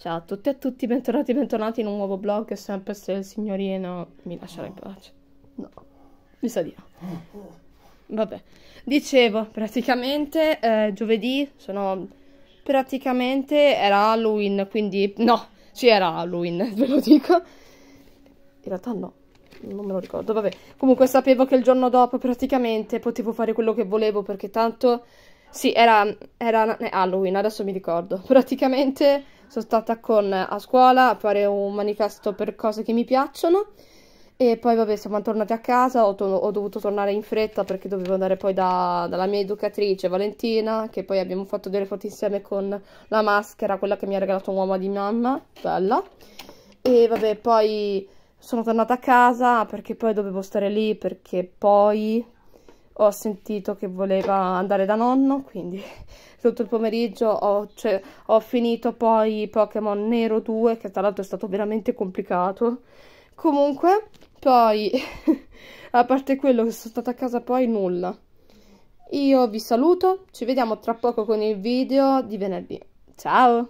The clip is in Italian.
Ciao a tutti e a tutti, bentornati e bentornati in un nuovo vlog, sempre se il signorino mi lascerà in pace. No, mi sa di no. Vabbè, dicevo, praticamente eh, giovedì sono... Praticamente era Halloween, quindi... No, sì era Halloween, ve lo dico. In realtà no, non me lo ricordo, vabbè. Comunque sapevo che il giorno dopo praticamente potevo fare quello che volevo perché tanto... Sì, era, era eh, Halloween, adesso mi ricordo. Praticamente sono stata con eh, a scuola a fare un manifesto per cose che mi piacciono e poi vabbè siamo tornati a casa, ho, to ho dovuto tornare in fretta perché dovevo andare poi da, dalla mia educatrice Valentina che poi abbiamo fatto delle foto insieme con la maschera, quella che mi ha regalato un uomo di mamma, bella e vabbè poi sono tornata a casa perché poi dovevo stare lì perché poi ho sentito che voleva andare da nonno, quindi tutto il pomeriggio ho, cioè, ho finito poi Pokémon Nero 2, che tra l'altro è stato veramente complicato. Comunque, poi, a parte quello che sono stata a casa poi, nulla. Io vi saluto, ci vediamo tra poco con il video di venerdì. Ciao!